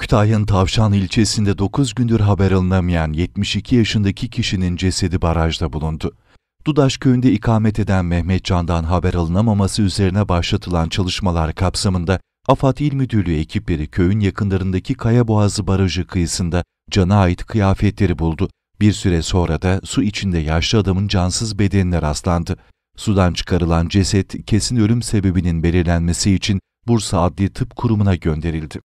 Kütahya'nın Tavşan ilçesinde 9 gündür haber alınamayan 72 yaşındaki kişinin cesedi barajda bulundu. Dudaş köyünde ikamet eden Mehmet Can'dan haber alınamaması üzerine başlatılan çalışmalar kapsamında AFAD İl Müdürlüğü ekipleri köyün yakınlarındaki Kaya Boğazı Barajı kıyısında cana ait kıyafetleri buldu. Bir süre sonra da su içinde yaşlı adamın cansız bedenine rastlandı. Sudan çıkarılan ceset kesin ölüm sebebinin belirlenmesi için Bursa Adli Tıp Kurumu'na gönderildi.